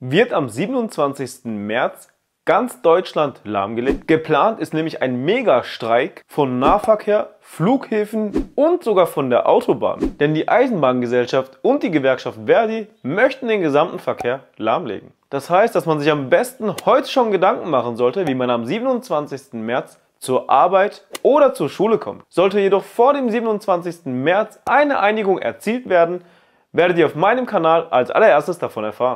wird am 27. März ganz Deutschland lahmgelegt. Geplant ist nämlich ein Megastreik von Nahverkehr, Flughäfen und sogar von der Autobahn. Denn die Eisenbahngesellschaft und die Gewerkschaft Verdi möchten den gesamten Verkehr lahmlegen. Das heißt, dass man sich am besten heute schon Gedanken machen sollte, wie man am 27. März zur Arbeit oder zur Schule kommt. Sollte jedoch vor dem 27. März eine Einigung erzielt werden, werdet ihr auf meinem Kanal als allererstes davon erfahren.